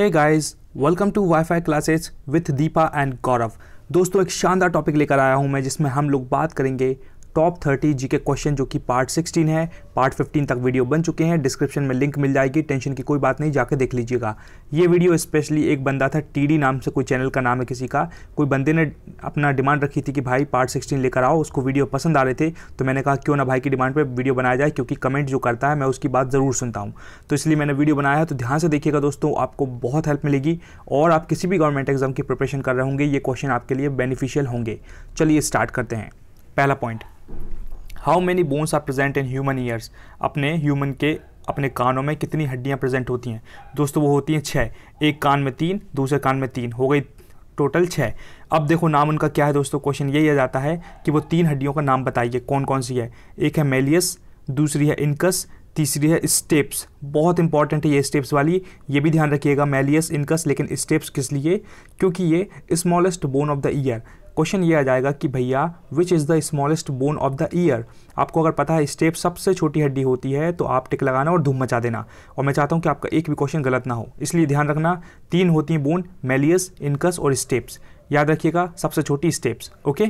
hey guys welcome to WiFi classes with Deepa and Gaurav दोस्तों एक शानदार टॉपिक लेकर आया हूं मैं जिसमें हम लोग बात करेंगे टॉप थर्टी जी के क्वेश्चन जो कि पार्ट सिक्सटीन है पार्ट फिफ्टीन तक वीडियो बन चुके हैं डिस्क्रिप्शन में लिंक मिल जाएगी टेंशन की कोई बात नहीं जाके देख लीजिएगा ये वीडियो स्पेशली एक बंदा था टीडी नाम से कोई चैनल का नाम है किसी का कोई बंदे ने अपना डिमांड रखी थी कि भाई पार्ट सिक्सटीन लेकर आओ उसको वीडियो पसंद आ रहे थे तो मैंने कहा क्यों ना भाई की डिमांड पर वीडियो बनाया जाए क्योंकि कमेंट जो करता है मैं उसकी बात ज़रूर सुनता हूँ तो इसलिए मैंने वीडियो बनाया है तो ध्यान से देखिएगा दोस्तों आपको बहुत हेल्प मिलेगी और आप किसी भी गवर्नमेंट एग्जाम की प्रिपरेशन कर रहे होंगे ये क्वेश्चन आपके लिए बेनिफिशियल होंगे चलिए स्टार्ट करते हैं पहला point how many bones are present in human ears अपने ह्यूमन के अपने कानों में कितनी हड्डियाँ प्रेजेंट होती हैं दोस्तों वो होती हैं छः एक कान में तीन दूसरे कान में तीन हो गई टोटल छः अब देखो नाम उनका क्या है दोस्तों क्वेश्चन यही आ जाता है कि वो तीन हड्डियों का नाम बताइए कौन कौन सी है एक है मेलियस दूसरी है इनकस तीसरी है स्टेप्स बहुत इंपॉर्टेंट है ये स्टेप्स वाली ये भी ध्यान रखिएगा मेलियस इनकस लेकिन स्टेप्स किस लिए क्योंकि ये smallest bone of the ear question ये आ जाएगा कि भैया which is the smallest bone of the ear आपको अगर पता है स्टेप सबसे छोटी हड्डी होती है तो आप टिक लगाना और धूम मचा देना और मैं चाहता हूँ कि आपका एक भी क्वेश्चन गलत ना हो इसलिए ध्यान रखना तीन होती हैं बोन मेलियस इनकस और स्टेप्स याद रखिएगा सबसे छोटी स्टेप्स ओके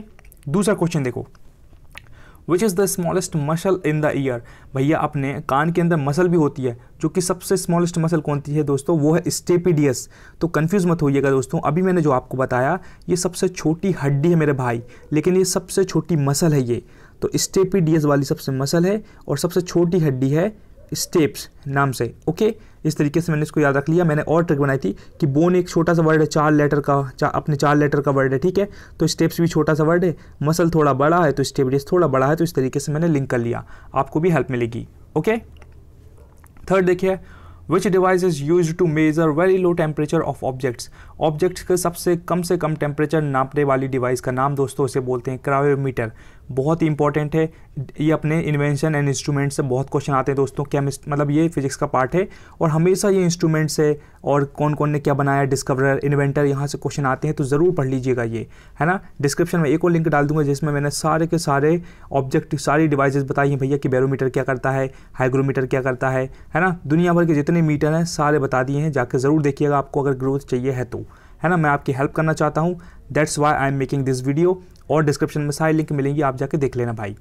दूसरा क्वेश्चन देखो which is the smallest muscle in the ear भैया अपने कान के अंदर मसल भी होती है जो कि सबसे स्मॉलेस्ट मसल कौन सी है दोस्तों वो है स्टेपीडियस तो कन्फ्यूज़ मत होइएगा दोस्तों अभी मैंने जो आपको बताया ये सबसे छोटी हड्डी है मेरे भाई लेकिन ये सबसे छोटी मसल है ये तो स्टेपीडियस वाली सबसे मसल है और सबसे छोटी हड्डी है स्टेप्स नाम से ओके इस तरीके से मैंने इसको याद रख लिया मैंने और ट्रिक बनाई थी कि बोन एक छोटा सा वर्ड है चार लेटर का चा, अपने चार लेटर का वर्ड है ठीक है तो स्टेप्स भी छोटा सा वर्ड है मसल थोड़ा बड़ा है तो स्टेप रेस थोड़ा बड़ा है तो इस तरीके से मैंने लिंक कर लिया आपको भी हेल्प मिलेगी ओके थर्ड देखिए which device is use to measure very low temperature of objects objects के सबसे कम से कम टेम्परेचर नापने वाली डिवाइस का नाम दोस्तों इसे बोलते हैं क्रायोमीटर बहुत ही इंपॉर्टेंट है ये अपने इन्वेंशन एंड इंस्ट्रूमेंट से बहुत क्वेश्चन आते हैं दोस्तों केमिस्ट मतलब ये फिजिक्स का पार्ट है और हमेशा ये इंस्ट्रूमेंट्स है और कौन कौन ने क्या बनाया डिस्कवरर इन्वेंटर यहाँ से क्वेश्चन आते हैं तो ज़रूर पढ़ लीजिएगा ये है ना डिस्क्रिप्शन में एक और लिंक डाल दूंगा जिसमें मैंने सारे के सारे ऑब्जेक्ट सारी डिवाइसेज बताई हैं भैया कि बैरोमीटर क्या करता है हाइग्रोमीटर क्या करता है है ना दुनिया भर के जितने मीटर हैं सारे बता दिए हैं जाकर ज़रूर देखिएगा आपको अगर ग्रोथ चाहिए है तो है ना मैं आपकी हेल्प करना चाहता हूँ that's why I am making this video और डिस्क्रिप्शन में सारी लिंक मिलेंगी आप जाके देख लेना भाई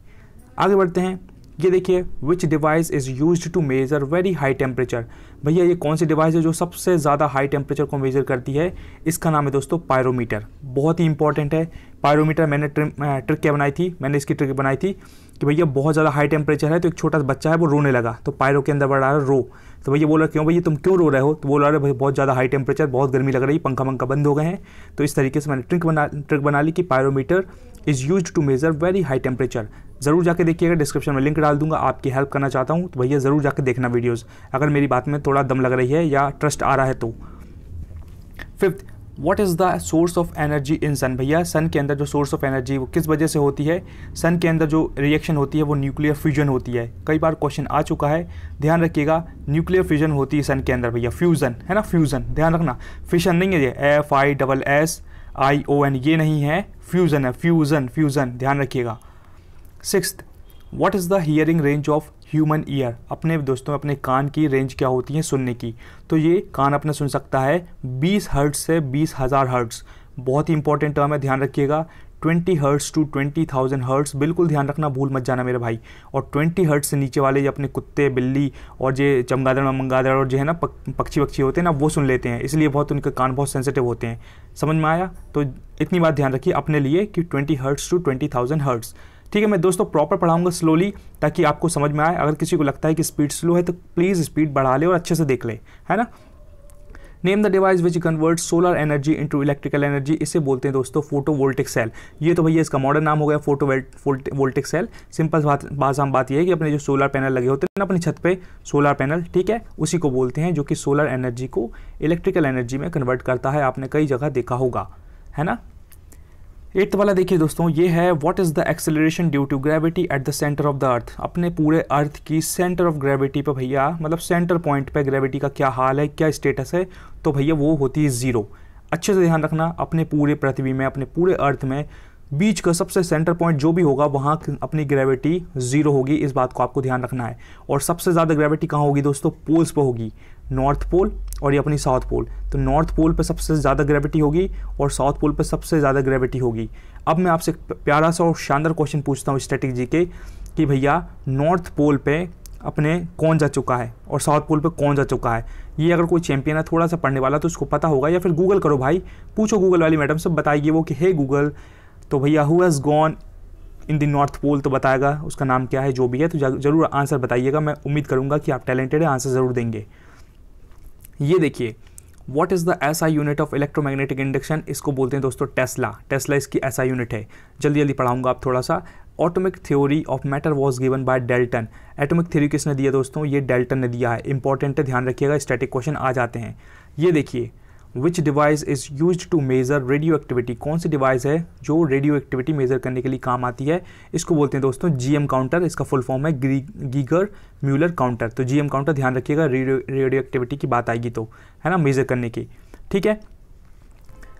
आगे बढ़ते हैं ये देखिए which device is use to measure very high temperature भैया ये कौन सी डिवाइस है जो सबसे ज़्यादा हाई टेम्परेचर को मेज़र करती है इसका नाम है दोस्तों पायरोमीटर बहुत ही इंपॉर्टेंट है पायरोमीटर मैंने ट्रिक क्या बनाई थी मैंने इसकी ट्रिक बनाई थी कि भैया बहुत ज़्यादा हाई टेम्परेचर है तो एक छोटा सा बच्चा है वो रोने लगा तो पायरो के अंदर बढ़ा रहा है रो तो भैया बोल क्यों भैया तुम क्यों रो रहे हो तो बोल रहे भैया भाई बहुत ज़्यादा हाई टेम्परेचर बहुत गर्मी लग रही है पंखा पंखा बंद हो गए हैं तो इस तरीके से मैंने ट्रिक बना ट्रिक बना ली कि pyrometer is use to measure very high temperature ज़रूर जाके देखिएगा डिस्क्रिप्शन में लिंक डाल दूंगा आपकी हेल्प करना चाहता हूँ तो भैया ज़रूर जाके देखना वीडियोज़ अगर मेरी बात में थोड़ा दम लग रही है या ट्रस्ट आ रहा है तो fifth what is the source of energy in sun भैया सन के अंदर जो सोर्स ऑफ एनर्जी वो किस वजह से होती है सन के अंदर जो रिएक्शन होती है वो न्यूक्लियर फ्यूजन होती है कई बार क्वेश्चन आ चुका है ध्यान रखिएगा न्यूक्लियर फ्यूजन होती है सन के अंदर भैया फ्यूज़न है ना फ्यूज़न ध्यान रखना फिशन नहीं है ये F I double S I O N ये नहीं है फ्यूज़न है फ्यूज़न फ्यूज़न ध्यान रखिएगा six what is the hearing range of human ear अपने दोस्तों अपने कान की रेंज क्या होती है सुनने की तो ये कान अपना सुन सकता है बीस हर्ट्स से बीस हज़ार हर्ट्स बहुत ही इंपॉर्टेंट टर्म है ध्यान रखिएगा twenty hertz to twenty thousand hertz बिल्कुल ध्यान रखना भूल मत जाना मेरे भाई और ट्वेंटी हर्ट्स से नीचे वाले ये अपने कुत्ते बिल्ली और जे चमगादड़ मंगादड़ और जो है ना पक्षी पक्षी होते हैं ना वो सुन लेते हैं इसलिए बहुत उनके कान बहुत सेंसिटिव होते हैं समझ में आया तो इतनी बात ध्यान रखिए अपने लिए कि twenty hertz to twenty thousand ठीक है मैं दोस्तों प्रॉपर पढ़ाऊंगा स्लोली ताकि आपको समझ में आए अगर किसी को लगता है कि स्पीड स्लो है तो प्लीज़ स्पीड बढ़ा ले और अच्छे से देख ले है ना name the device which convert solar energy into electrical energy इसे बोलते हैं दोस्तों फोटो वोल्टिक सेल ये तो भैया इसका मॉडर्न नाम हो गया फोटो वोल्टिक सेल सिंपल बात बात हम बात यह है कि अपने जो सोलर पैनल लगे होते हैं ना अपनी छत पे सोलर पैनल ठीक है उसी को बोलते हैं जो कि सोलर एनर्जी को इलेक्ट्रिकल एनर्जी में कन्वर्ट करता है आपने कई जगह देखा होगा है ना एट्थ वाला देखिए दोस्तों ये है what is the acceleration due to gravity at the centre of the earth अपने पूरे अर्थ की सेंटर ऑफ ग्रेविटी पे भैया मतलब सेंटर पॉइंट पे ग्रेविटी का क्या हाल है क्या स्टेटस है तो भैया वो होती है ज़ीरो अच्छे से ध्यान रखना अपने पूरे पृथ्वी में अपने पूरे अर्थ में बीच का सबसे सेंटर पॉइंट जो भी होगा वहाँ अपनी ग्रेविटी जीरो होगी इस बात को आपको ध्यान रखना है और सबसे ज़्यादा ग्रेविटी कहाँ होगी दोस्तों पोल्स पर होगी नॉर्थ पोल और ये अपनी साउथ पोल तो नॉर्थ पोल पर सबसे ज़्यादा ग्रेविटी होगी और साउथ पोल पर सबसे ज़्यादा ग्रेविटी होगी अब मैं आपसे प्यारा सा और शानदार क्वेश्चन पूछता हूँ जी के कि भैया नॉर्थ पोल पे अपने कौन जा चुका है और साउथ पोल पे कौन जा चुका है ये अगर कोई चैंपियन है थोड़ा सा पढ़ने वाला तो उसको पता होगा या फिर गूगल करो भाई पूछो गूगल वाली मैडम सब बताएगी वो कि हे गूगल तो भैया who has gone in the north pole तो बताएगा उसका नाम क्या है जो भी है तो ज़रूर आंसर बताइएगा मैं उम्मीद करूँगा कि आप टैलेंटेड हैं आंसर ज़रूर देंगे ये देखिए what is the SI unit of electromagnetic induction इसको बोलते हैं दोस्तों टेस्ला टेस्ला इसकी ऐसा यूनिट है जल्दी जल्दी पढ़ाऊंगा आप थोड़ा सा atomic theory of matter was given by Dalton atomic theory किसने दिया दोस्तों ये डेल्टन ने दिया है इंपॉर्टेंट है ध्यान रखिएगा स्टैटिक क्वेश्चन आ जाते हैं ये देखिए which device is use to measure radioactivity कौन सी डिवाइस है जो रेडियो एक्टिविटी मेज़र करने के लिए काम आती है इसको बोलते हैं दोस्तों जीएम काउंटर इसका फुल फॉर्म है गीगर म्यूलर काउंटर तो जीएम काउंटर ध्यान रखिएगा रेडियो एक्टिविटी की बात आएगी तो है ना मेज़र करने की ठीक है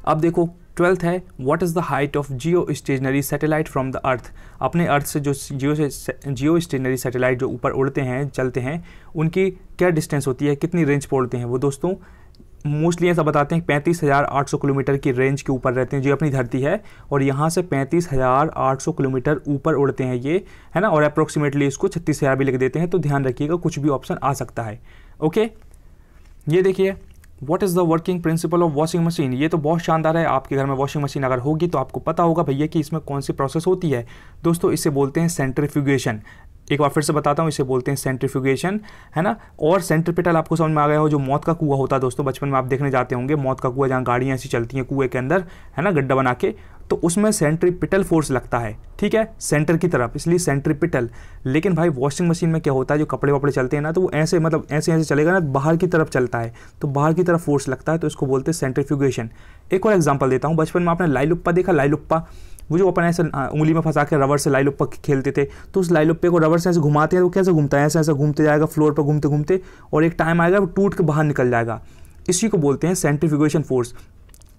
अब देखो ट्वेल्थ है what is the height of geostationary satellite from the earth अपने अर्थ से जो जियो से जियो स्टेशनरी सैटेलाइट जो ऊपर उड़ते हैं चलते हैं उनकी क्या डिस्टेंस होती है कितनी रेंज पर उड़ते हैं वो दोस्तों मोस्टली ऐसा बताते हैं पैंतीस हज़ार आठ सौ किलोमीटर की रेंज के ऊपर रहते हैं जो अपनी धरती है और यहाँ से पैंतीस हज़ार आठ सौ किलोमीटर ऊपर उड़ते हैं ये है ना और अप्रोक्सीमेटली इसको छत्तीस हज़ार भी लिख देते हैं तो ध्यान रखिएगा कुछ भी ऑप्शन आ सकता है ओके ये देखिए what is the working principle of washing machine ये तो बहुत शानदार है आपके घर में वॉशिंग मशीन अगर होगी तो आपको पता होगा भैया कि इसमें कौन सी प्रोसेस होती है दोस्तों इसे बोलते हैं सेंट्रीफ्यूगेशन एक बार फिर से बताता हूँ इसे बोलते हैं सेंट्रीफ्यूगेशन है ना और सेंट्रीपिटल आपको समझ में आ गया हो जो मौत का कुआ होता है दोस्तों बचपन में आप देखने जाते होंगे मौत का कुआ जहाँ गाड़ियाँ ऐसी चलती हैं कुएँ के अंदर है ना गड्ढा बना के तो उसमें सेंट्रीपिटल फोर्स लगता है ठीक है सेंटर की तरफ इसलिए सेंट्रीपिटल लेकिन भाई वॉशिंग मशीन में क्या होता है जो कपड़े वपड़े चलते हैं ना तो वो ऐसे मतलब ऐसे ऐसे चलेगा ना बाहर की तरफ चलता है तो बाहर की तरफ फोर्स लगता है तो इसको बोलते हैं सेंट्रीफ्यूगेशन एक और एग्जाम्पल देता हूँ बचपन में आपने लाइलुप्पा देखा लाइलुप्पा वो जो अपन ऐसे उंगली में फंसा के रबर से लाइलोपा खेलते थे तो उस लाइलोपे को रबर से ऐसे घुमाते हैं तो कैसे घूमता है ऐसे ऐसे घूमते जाएगा फ्लोर पर घूमते घूमते और एक टाइम आएगा वो टूट के बाहर निकल जाएगा इसी को बोलते हैं सेंट्रीफ्यूगेशन फोर्स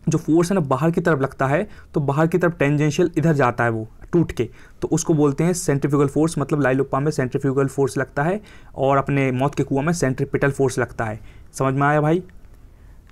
जो फोर्स है ना बाहर की तरफ लगता है तो बाहर की तरफ टेंजेंशियल इधर जाता है वो टूट के तो उसको बोलते हैं सेंट्रीफ्यूगल फोर्स मतलब लाइलोपा में सेंट्रीफ्यूगल फोर्स लगता है और अपने मौत के कुआ में सेंट्रिपिटल फोर्स लगता है समझ में आया भाई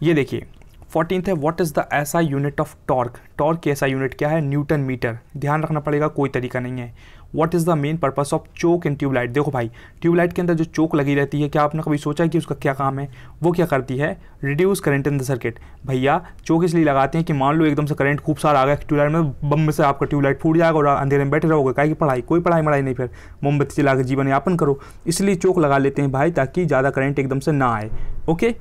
ये देखिए फोर्टीन है what is the SI unit of torque torque की ऐसा यूनिट क्या है न्यूटन मीटर ध्यान रखना पड़ेगा कोई तरीका नहीं है what is the main purpose of choke and tubelight देखो भाई ट्यूबलाइट के अंदर जो चोक लगी रहती है क्या आपने कभी सोचा है कि उसका क्या काम है वो क्या करती है reduce current in the circuit भैया चोक इसलिए लगाते हैं कि मान लो एकदम से करंट खूब सारा आ गया ट्यूबलाइट में बम से आपका ट्यूबलाइट फूट जाएगा और अंधेरे में बैठे रहोगे कहीं की पढ़ाई कोई पढ़ाई मढ़ाई नहीं फिर मोमबत्ती चला के जीवन यापन करो इसलिए चोक लगा लेते हैं भाई ताकि ज़्यादा करंट एकदम से ना आए ओके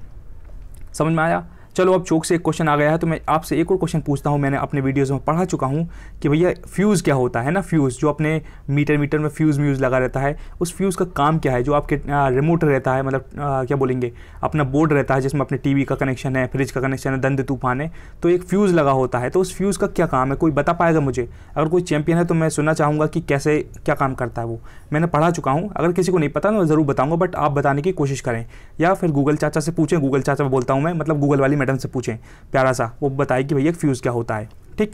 समझ में आया चलो अब चौक से एक क्वेश्चन आ गया है तो मैं आपसे एक और क्वेश्चन पूछता हूँ मैंने अपने वीडियोज़ में पढ़ा चुका हूँ कि भैया फ्यूज़ क्या होता है ना फ्यूज़ जो अपने मीटर मीटर में फ्यूज़ म्यूज़ लगा रहता है उस फ्यूज़ का काम क्या है जो आपके रिमोट रहता है मतलब क्या बोलेंगे अपना बोर्ड रहता है जिसमें अपने टी का कनेक्शन है फ्रिज का कनेक्शन है दंद तूफान है तो एक फ्यूज़ लगा होता है तो उस फ्यूज़ का क्या काम है कोई बता पाएगा मुझे अगर कोई चैंपियन है तो मैं सुनना चाहूँगा कि कैसे क्या काम करता है वो मैंने पढ़ा चुका हूँ अगर किसी को नहीं पता मैं ज़रूर बताऊँगा बट आप बताने की कोशिश करें या फिर गूगल चाचा से पूछें गूगल चाचा बोलता हूँ मैं मतलब गूगल वाली मैडम से पूछें प्यारा सा वो बताए कि भैया फ्यूज़ क्या होता है ठीक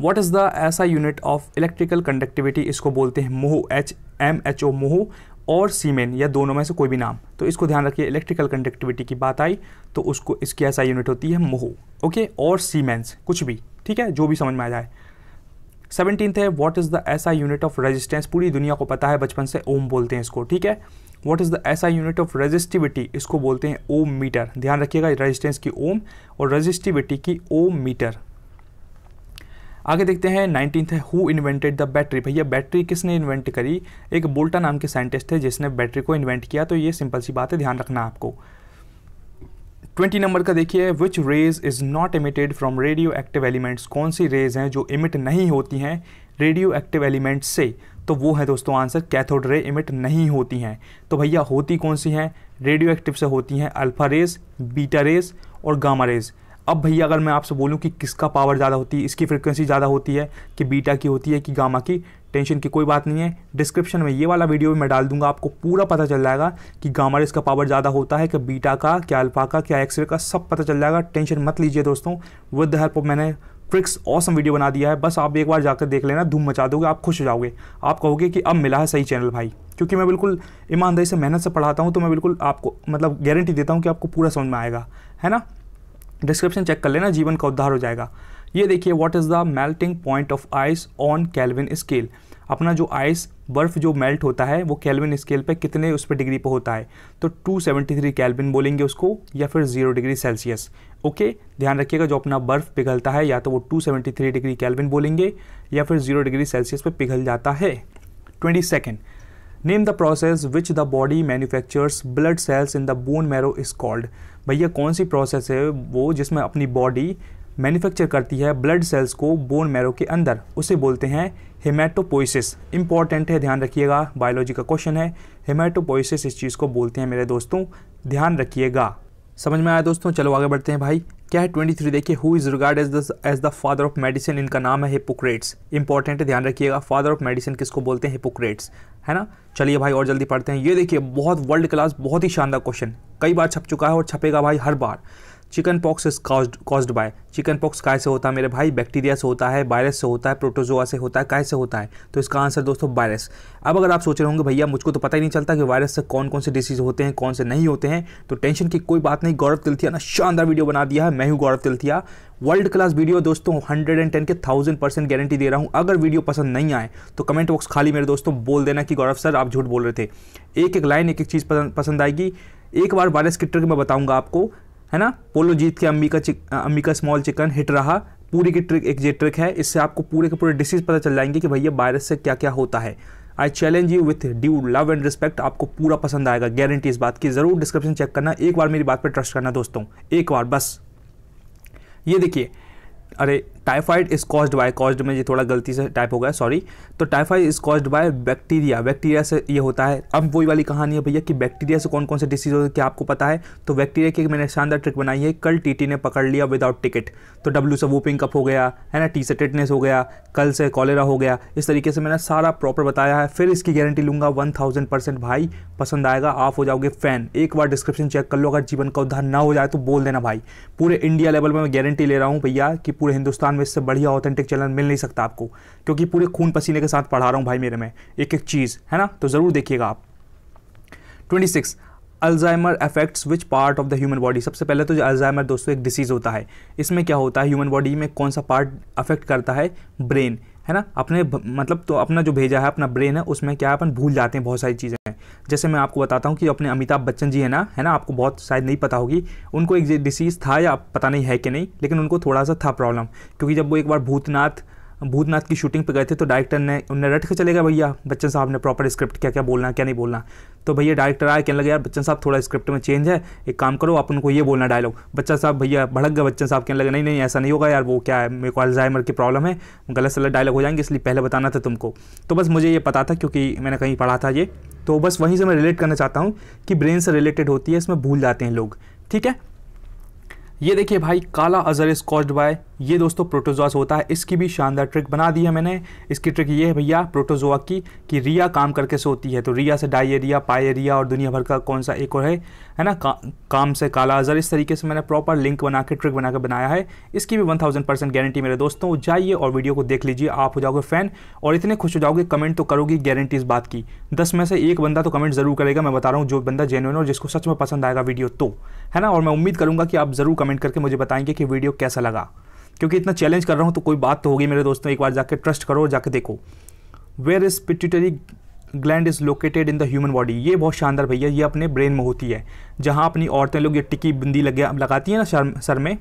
what is the SI unit of electrical conductivity इसको बोलते हैं मोह एच एम एच ओ मोह और सीमेन या दोनों में से कोई भी नाम तो इसको ध्यान रखिए इलेक्ट्रिकल कंडक्टिविटी की बात आई तो उसको इसकी ऐसा यूनिट होती है मोह ओके और सीमेंस कुछ भी ठीक है जो भी समझ में आ जाए सेवनटीन है what is the SI unit of resistance पूरी दुनिया को पता है बचपन से ओम बोलते हैं इसको ठीक है what is the SI unit of resistivity इसको बोलते हैं ओम मीटर ध्यान रखिएगा रेजिस्टेंस की ओम और रेजिस्टिविटी की ओम मीटर आगे देखते हैं नाइनटीन्थ है हु इन्वेंटेड द बैटरी भैया बैटरी किसने इन्वेंट करी एक बोल्टा नाम के साइंटिस्ट थे जिसने बैटरी को इन्वेंट किया तो ये सिंपल सी बात है ध्यान रखना आपको ट्वेंटी नंबर का देखिए which rays is not emitted from radioactive elements कौन सी रेज हैं जो इमिट नहीं होती हैं रेडियो एक्टिव एलिमेंट्स से तो वो है दोस्तों आंसर कैथोड रे इमिट नहीं होती हैं तो भैया होती कौन सी हैं रेडियो एक्टिव से होती हैं अल्फा रेस बीटा रेस और गामा रेस अब भैया अगर मैं आपसे बोलूं कि किसका पावर ज़्यादा होती है इसकी फ्रिक्वेंसी ज़्यादा होती है कि बीटा की होती है कि गामा की टेंशन की कोई बात नहीं है डिस्क्रिप्शन में ये वाला वीडियो भी मैं डाल दूंगा आपको पूरा पता चल जाएगा कि गामा रेस का पावर ज़्यादा होता है कि बीटा का क्या अल्फा का क्या एक्सरे का सब पता चल जाएगा टेंशन मत लीजिए दोस्तों विद द हेल्प ऑफ मैंने ट्रिक्स ऑसम वीडियो बना दिया है बस आप एक बार जाकर देख लेना धूम मचा दोगे आप खुश हो जाओगे आप कहोगे कि अब मिला है सही चैनल भाई क्योंकि मैं बिल्कुल ईमानदारी से मेहनत से पढ़ाता हूँ तो मैं बिल्कुल आपको मतलब गारंटी देता हूँ कि आपको पूरा समझ में आएगा है ना डिस्क्रिप्शन चेक कर लेना जीवन का उद्धार हो जाएगा ये देखिए what is the melting point of ice on Kelvin scale अपना जो आइस बर्फ़ जो मेल्ट होता है वो कैलविन स्केल पे कितने उस पर डिग्री पे होता है तो 273 कैलविन बोलेंगे उसको या फिर 0 डिग्री सेल्सियस ओके ध्यान रखिएगा जो अपना बर्फ़ पिघलता है या तो वो 273 डिग्री कैलविन बोलेंगे या फिर जीरो डिग्री सेल्सियस पे पिघल जाता है twenty second name the process which the body manufactures blood cells in the bone marrow is called भैया कौन सी प्रोसेस है वो जिसमें अपनी बॉडी मैन्युफैक्चर करती है ब्लड सेल्स को बोन मैरो के अंदर उसे बोलते हैं हेमेटोपोइसिस इंपॉर्टेंट है ध्यान रखिएगा बायोलॉजी का क्वेश्चन है हेमेटोपोइसिस इस चीज़ को बोलते हैं मेरे दोस्तों ध्यान रखिएगा समझ में आया दोस्तों चलो आगे बढ़ते हैं भाई क्या है ट्वेंटी थ्री देखिए who is regard as the as the father of medicine इनका नाम है हिपोक्रेट्स इंपॉर्टेंट ध्यान रखिएगा फादर ऑफ मेडिसिन किसको बोलते हैं हिपोक्रेट्स है ना चलिए भाई और जल्दी पढ़ते हैं ये देखिए बहुत वर्ल्ड क्लास बहुत ही शानदार क्वेश्चन कई बार छप चुका है और छपेगा भाई हर बार chicken pox is cause caused by chicken pox काय से होता है मेरे भाई बैक्टीरिया से होता है वायरस से होता है प्रोटोजोआ से होता है काय से होता है तो इसका आंसर दोस्तों वायरस अब अगर आप सोच रहे होंगे भैया मुझको तो पता ही नहीं चलता कि वायरस से कौन कौन से डिसीज होते हैं कौन से नहीं होते हैं तो टेंशन की कोई बात नहीं गौरव तिलथिया ने शानदार वीडियो बना दिया है मैं हूँ Gaurav Tilthiya world class video दोस्तों हंड्रेड एंड टेन के थाउजेंड परसेंट गारंटी दे रहा हूँ अगर वीडियो पसंद नहीं आए तो कमेंट बॉक्स खाली मेरे दोस्तों बोल देना कि गौरव सर आप झूठ बोल रहे थे एक एक लाइन एक एक चीज़ पसंद आएगी एक बार वायरस की ट्रिक मैं बताऊंगा आपको है ना पोलो जीत के अम्बिका चिक अम्बिका स्मॉल चिकन हिट रहा पूरी की ट्रिक एक ये ट्रिक है इससे आपको पूरे के पूरे डिसीज पता चल जाएंगे कि भैया वायरस से क्या क्या होता है I challenge you with due love and respect आपको पूरा पसंद आएगा गारंटी इस बात की ज़रूर डिस्क्रिप्शन चेक करना एक बार मेरी बात पर ट्रस्ट करना दोस्तों एक बार बस ये देखिए अरे typhoid is caused by caused में ये थोड़ा गलती से टाइप हो गया सॉरी तो typhoid is caused by bacteria bacteria से ये होता है अब वही वाली कहानी है भैया कि बैक्टीरिया से कौन कौन से डिसीज होते हैं क्या आपको पता है तो बैक्टीरिया की मैंने शानदार ट्रिक बनाई है कल टी ने पकड़ लिया विदाउट टिकट तो डब्ल्यू से वूपिंग कप हो गया है ना टी से टिटनेस हो गया कल से कॉलेरा हो गया इस तरीके से मैंने सारा प्रॉपर बताया है फिर इसकी गारंटी लूंगा वन थाउजेंड परसेंट भाई पसंद आएगा आप हो जाओगे फ़ैन एक बार डिस्क्रिप्शन चेक कर लो अगर जीवन का उद्धार ना हो जाए तो बोल देना भाई पूरे इंडिया लेवल में मैं गारंटी ले रहा हूँ भैया कि पूरे हिंदुस्तान में इससे बढ़िया ऑथेंटिक चैनल मिल नहीं सकता आपको क्योंकि पूरे खून पसीने के साथ पढ़ा रहा हूँ भाई मेरे में एक एक चीज़ है ना तो ज़रूर देखिएगा आप twenty six Alzheimer affects which part of the human body सबसे पहले तो अल्जाइमर दोस्तों एक डिसीज़ होता है इसमें क्या होता है ह्यूमन बॉडी में कौन सा पार्ट अफेक्ट करता है ब्रेन है ना अपने मतलब तो अपना जो भेजा है अपना ब्रेन है उसमें क्या है अपन भूल जाते हैं बहुत सारी चीज़ें जैसे मैं आपको बताता हूँ कि अपने अमिताभ बच्चन जी है ना है ना आपको बहुत शायद नहीं पता होगी उनको एक डिसीज़ था या पता नहीं है कि नहीं लेकिन उनको थोड़ा सा था प्रॉब्लम क्योंकि जब वो एक बार भूतनाथ भूतनाथ की शूटिंग पे गए थे तो डायरेक्टर ने उन्हें रट के चले गए भैया बच्चन साहब ने प्रॉपर स्क्रिप्ट क्या क्या बोलना क्या नहीं बोलना तो भैया डायरेक्टर आया कहने लगे यार बच्चन साहब थोड़ा स्क्रिप्ट में चेंज है एक काम करो आप उनको ये बोलना डायलॉग बच्चा साहब भैया भड़क गए बच्चन साहब कहने लगे नहीं नहीं ऐसा नहीं होगा यार वो क्या है मेरे को अल्जाइमर की प्रॉब्लम है गलत सलत डायलॉग हो जाएंगे इसलिए पहले बताना था तुमको तो बस मुझे ये पता था क्योंकि मैंने कहीं पढ़ा था ये तो बस वहीं से मैं रिलेट करना चाहता हूँ कि ब्रेन से रिलेटेड होती है इसमें भूल जाते हैं लोग ठीक है ये देखिए भाई काला अजर इज कॉज्ड बाय ये दोस्तों प्रोटोजोस होता है इसकी भी शानदार ट्रिक बना दी है मैंने इसकी ट्रिक ये है भैया प्रोटोजोआ की कि रिया काम करके सोती है तो रिया से डायरिया पायरिया और दुनिया भर का कौन सा एक और है है ना का, काम से काला अजर इस तरीके से मैंने प्रॉपर लिंक बना के ट्रिक बना के बनाया है इसकी भी वन थाउजेंड परसेंट गारंटी मेरे दोस्तों जाइए और वीडियो को देख लीजिए आप हो जाओगे फैन और इतने खुश हो जाओगे कमेंट तो करोगी गारंटी इस बात की दस में से एक बंदा तो कमेंट जरूर करेगा मैं बता रहा हूँ जो बंदा जेनुअन और जिसको सच में पसंद आएगा वीडियो तो है ना और मैं उम्मीद करूँगा कि आप जरूर कमेंट करके मुझे बताएंगे कि वीडियो कैसा लगा क्योंकि इतना चैलेंज कर रहा हूँ तो कोई बात तो होगी मेरे दोस्तों एक बार जाके ट्रस्ट करो और जाके देखो where is pituitary gland is located in the human body ये बहुत शानदार भैया ये अपने ब्रेन में होती है जहाँ अपनी औरतें लोग ये टिक्की बिंदी लगे लगाती हैं ना सर में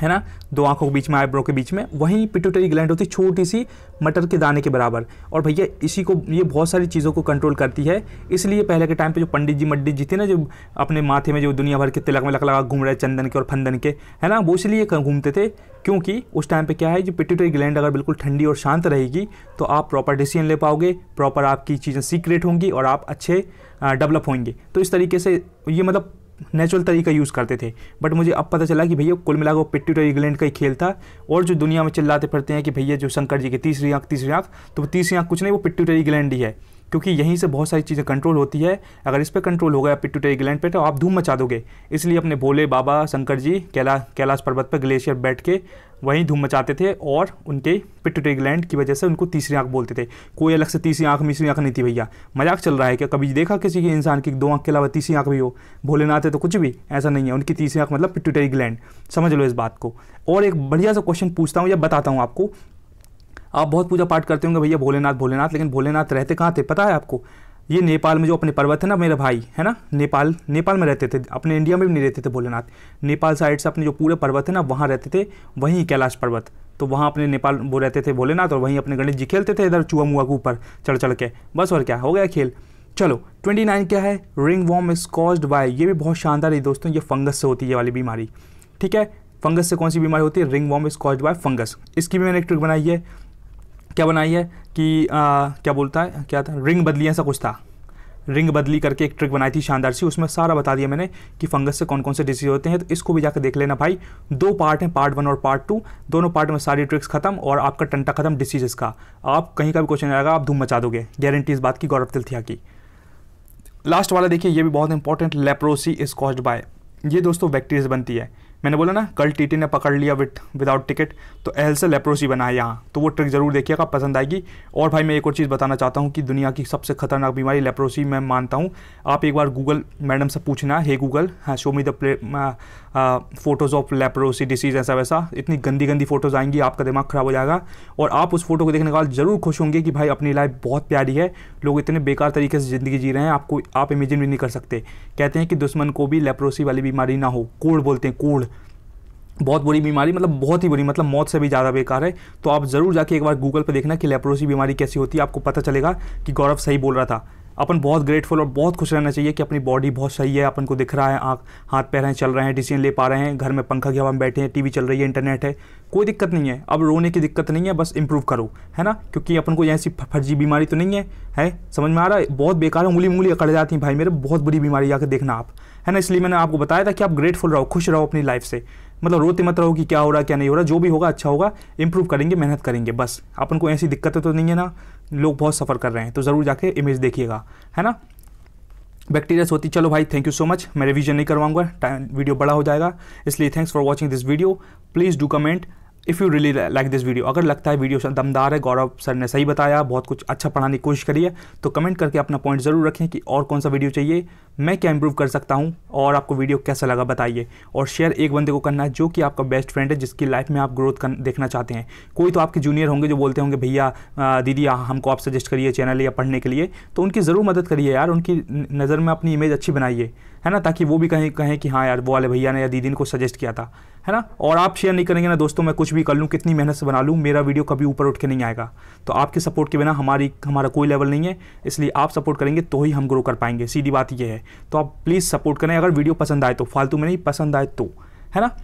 है ना दो आंखों के बीच में आईब्रो के बीच में वहीं पिट्यूटरी ग्लैंड होती है छोटी सी मटर के दाने के बराबर और भैया इसी को ये बहुत सारी चीज़ों को कंट्रोल करती है इसलिए पहले के टाइम पे जो पंडित जी मंडित जी थे ना जो अपने माथे में जो दुनिया भर के तिलक में लग लगा घूम रहे चंदन के और फंदन के है ना वो इसलिए घूमते थे क्योंकि उस टाइम पे क्या है जो पिट्यूटरी ग्लैंड अगर बिल्कुल ठंडी और शांत रहेगी तो आप प्रॉपर डिसीजन ले पाओगे प्रॉपर आपकी चीज़ें सीक्रेट होंगी और आप अच्छे डेवलप होंगे तो इस तरीके से ये मतलब नेचुरल तरीका यूज़ करते थे बट मुझे अब पता चला कि भैया कुल मिलाकर पिट्यूटरी ग्लैंड का ही खेल था और जो दुनिया में चिल्लाते फिरते हैं कि भैया जो शंकर जी की तीसरी आँख तीसरी आँख तो वो तीसरी आँख कुछ नहीं वो पिट्यूटरी ग्लैंड ही है क्योंकि यहीं से बहुत सारी चीज़ें कंट्रोल होती है अगर इस पर कंट्रोल हो गया पिट्यूटरी ग्लैंड पे तो आप धूम मचा दोगे इसलिए अपने भोले बाबा शंकर जी कैला कैलाश पर्वत पर ग्लेशियर बैठ के वहीं धूम मचाते थे और उनके पिट्यूटरी ग्लैंड की वजह से उनको तीसरी आंख बोलते थे कोई अलग से तीसरी आंख मिसरी आंख नहीं थी भैया मजाक चल रहा है क्या कभी देखा किसी के इंसान की दो आंख के अलावा तीसरी आंख भी हो भोलेनाथ है तो कुछ भी ऐसा नहीं है उनकी तीसरी आंख मतलब पिट्यूटरी ग्लैंड समझ लो इस बात को और एक बढ़िया सा क्वेश्चन पूछता हूँ या बताता हूँ आपको आप बहुत पूजा पाठ करते होंगे भैया भोलेनाथ भोलेनाथ लेकिन भोलेनाथ रहते कहाँ थे पता है आपको ये नेपाल में जो अपने पर्वत है ना मेरे भाई है ना नेपाल नेपाल में रहते थे अपने इंडिया में भी नहीं रहते थे भोलेनाथ नेपाल साइड से अपने जो पूरे पर्वत है ना वहाँ रहते थे वहीं कैलाश पर्वत तो वहाँ अपने नेपाल वो रहते थे भोलेनाथ और वहीं अपने गणेश जी खेलते थे इधर चुआ मुआ के ऊपर चढ़ चढ़ के बस और क्या हो गया खेल चलो 29 क्या है ring worm is caused by ये भी बहुत शानदार है दोस्तों ये फंगस से होती है ये वाली बीमारी ठीक है फंगस से कौन सी बीमारी होती है ring worm is caused by fungus इसकी भी मैंने एक ट्रिक बनाई है क्या बनाई है कि आ, क्या बोलता है क्या था रिंग बदली ऐसा कुछ था रिंग बदली करके एक ट्रिक बनाई थी शानदार सी उसमें सारा बता दिया मैंने कि फंगस से कौन कौन से डिसीज होते हैं तो इसको भी जाकर देख लेना भाई दो पार्ट हैं पार्ट वन और पार्ट टू दोनों पार्ट में सारी ट्रिक्स खत्म और आपका टंटा खत्म डिसीजेस का आप कहीं का भी क्वेश्चन आएगा आप धूम मचा दोगे गारंटी इस बात की गौरव तिलथिया की लास्ट वाला देखिए ये भी बहुत important leprosy is caused by ये दोस्तों बैक्टीरिया बनती है मैंने बोला ना कल टीटी ने पकड़ लिया विथ विदाउट टिकट तो एल से लेप्रोसी बना है यहाँ तो वो ट्रिक ज़रूर देखिएगा पसंद आएगी और भाई मैं एक और चीज़ बताना चाहता हूँ कि दुनिया की सबसे खतरनाक बीमारी लेप्रोसी मैं मानता हूँ आप एक बार गूगल मैडम से पूछना हे गूगल हाँ show me the photos of leprosy disease ऐसा वैसा इतनी गंदी गंदी फोटोज़ आएंगी आपका दिमाग ख़राब हो जाएगा और आप उस फोटो को देखने के बाद ज़रूर खुश होंगे कि भाई अपनी लाइफ बहुत प्यारी है लोग इतने बेकार तरीके से ज़िंदगी जी रहे हैं आपको आप इमेजिन भी नहीं कर सकते कहते हैं कि दुश्मन को भी लेप्रोसी वाली बीमारी ना हो कोड़ बोलते हैं कोड़ बहुत बुरी बीमारी मतलब बहुत ही बुरी मतलब मौत से भी ज़्यादा बेकार है तो आप ज़रूर जाके एक बार गूगल पर देखना कि लेप्रोसी बीमारी कैसी होती है आपको पता चलेगा कि गौरव सही बोल रहा था अपन बहुत ग्रेटफुल और बहुत खुश रहना चाहिए कि अपनी बॉडी बहुत सही है अपन को दिख रहा है आँख हाथ पैर हैं चल रहे हैं डिसीजन ले पा रहे हैं घर में पंखा की हवा में बैठे हैं टीवी चल रही है इंटरनेट है कोई दिक्कत नहीं है अब रोने की दिक्कत नहीं है बस इंप्रूव करो है ना क्योंकि अपन को ऐसी फर्जी बीमारी तो नहीं है है समझ में आ रहा है बहुत बेकार है उंगली उंगली अकड़ जाती है भाई मेरे बहुत बुरी बीमारी आकर देखना आप है ना इसलिए मैंने आपको बताया था कि आप ग्रेटफुल रहो खुश रहो अपनी लाइफ से मतलब रोते मत रहो कि क्या हो रहा है क्या नहीं हो रहा जो भी होगा अच्छा होगा इंप्रूव करेंगे मेहनत करेंगे बस अपन को ऐसी दिक्कतें तो नहीं है ना लोग बहुत सफ़र कर रहे हैं तो ज़रूर जाके इमेज देखिएगा है ना बैक्टीरिया होती चलो भाई थैंक यू सो मच मैं रिविजन नहीं करवाऊंगा टाइम वीडियो बड़ा हो जाएगा इसलिए thanks for watching this video please do comment if you really like this video अगर लगता है वीडियो दमदार है गौरव सर ने सही बताया बहुत कुछ अच्छा पढ़ाने की कोशिश करी है तो कमेंट करके अपना पॉइंट ज़रूर रखें कि और कौन सा वीडियो चाहिए मैं क्या इंप्रूव कर सकता हूँ और आपको वीडियो कैसा लगा बताइए और शेयर एक बंदे को करना है जो कि आपका बेस्ट फ्रेंड है जिसकी लाइफ में आप ग्रोथ कर, देखना चाहते हैं कोई तो आपके जूनियर होंगे जो बोलते होंगे भैया दीदी हमको आप सजेस्ट करिए चैनल या पढ़ने के लिए तो उनकी ज़रूर मदद करिए यार उनकी नज़र में अपनी इमेज अच्छी बनाइए है ना ताकि वो भी कहीं कहें कि हाँ यार वो वाले भैया ने या दीदी ने को सजेस्ट किया था है ना और आप शेयर नहीं करेंगे ना दोस्तों मैं कुछ भी कर लूँ कितनी मेहनत से बना लूँ मेरा वीडियो कभी ऊपर उठ के नहीं आएगा तो आपके सपोर्ट के बिना हमारी हमारा कोई लेवल नहीं है इसलिए आप सपोर्ट करेंगे तो ही हम ग्रो कर पाएंगे सीधी बात यह है तो आप प्लीज़ सपोर्ट करें अगर वीडियो पसंद आए तो फालतू में नहीं पसंद आए तो है ना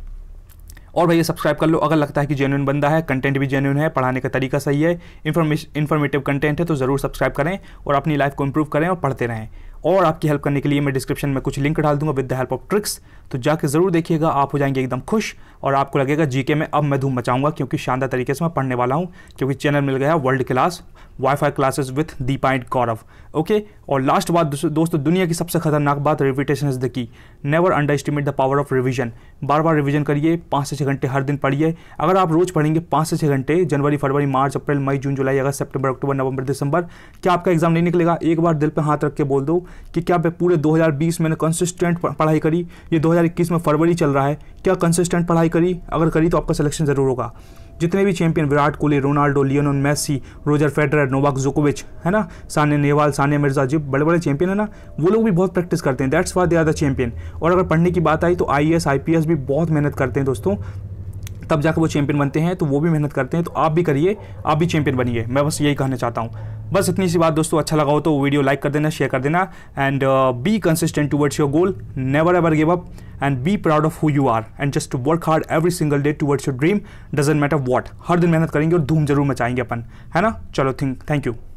और भैया सब्सक्राइब कर लो अगर लगता है कि जेन्यून बंदा है कंटेंट भी जेनुअन है पढ़ाने का तरीका सही है इन्फॉर्मेश इन्फॉर्मेटिव कंटेंट है तो ज़रूर सब्सक्राइब करें और अपनी लाइफ को इम्प्रूव करें और पढ़ते रहें और आपकी हेल्प करने के लिए मैं डिस्क्रिप्शन में कुछ लिंक डाल दूंगा with the help of tricks तो जाके ज़रूर देखिएगा आप हो जाएंगे एकदम खुश और आपको लगेगा जीके में अब मैं धूम मचाऊंगा क्योंकि शानदार तरीके से मैं पढ़ने वाला हूँ क्योंकि चैनल मिल गया world class wifi classes with the and Gaurav okay और लास्ट बात दोस्तों दुनिया की सबसे खतरनाक बात repetition is the key never underestimate the power of revision बार बार रिविजन करिए पाँच से छः घंटे हर दिन पढ़िए अगर आप रोज़ पढ़ेंगे पाँच से छः घंटे जनवरी फरवरी मार्च अप्रैल मई जून जुलाई अगस्त सेप्टेम्बर अक्टूबर नवंबर दिसंबर क्या आपका एग्जाम नहीं निकलेगा एक बार दिल पर हाथ रख के बोल दो कि क्या मैं पूरे 2020 मैंने कंसिस्टेंट पढ़ाई करी ये 2021 में फरवरी चल रहा है क्या कंसिस्टेंट पढ़ाई करी अगर करी तो आपका सिलेक्शन ज़रूर होगा जितने भी champion Virat Kohli Ronaldo Lionel Messi Roger Federer Novak जोकोविच है ना सानिया नेहवाल सानिया मिर्जा जी बड़े बड़े चैंपियन है ना वो लोग भी बहुत प्रैक्टिस करते हैं that's why they are the champion और अगर पढ़ने की बात आई तो आई एस भी बहुत मेहनत करते हैं दोस्तों तब जाकर वो चैंपियन बनते हैं तो वो भी मेहनत करते हैं तो आप भी करिए आप भी चैंपियन बनिए मैं बस यही कहना चाहता हूँ बस इतनी सी बात दोस्तों अच्छा लगा हो तो वीडियो लाइक कर देना शेयर कर देना and be consistent towards your goal never ever give up and be proud of who you are and just work hard every single day towards your dream doesn't matter what हर दिन मेहनत करेंगे और धूम जरूर मचाएंगे अपन है ना चलो थिंक थैंक यू